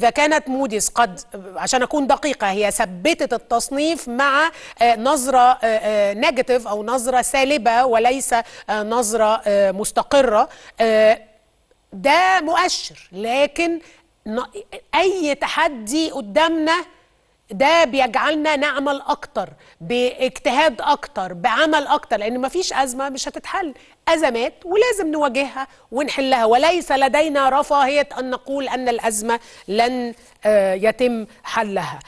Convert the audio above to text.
إذا كانت موديس قد عشان أكون دقيقة هي ثبتت التصنيف مع آه، نظرة نيجاتيف آه، آه، أو نظرة سالبة وليس نظرة مستقرة ده مؤشر لكن أي تحدي قدامنا ده بيجعلنا نعمل اكتر باجتهاد اكتر بعمل اكتر لان مفيش ازمه مش هتتحل ازمات ولازم نواجهها ونحلها وليس لدينا رفاهيه ان نقول ان الازمه لن آه، يتم حلها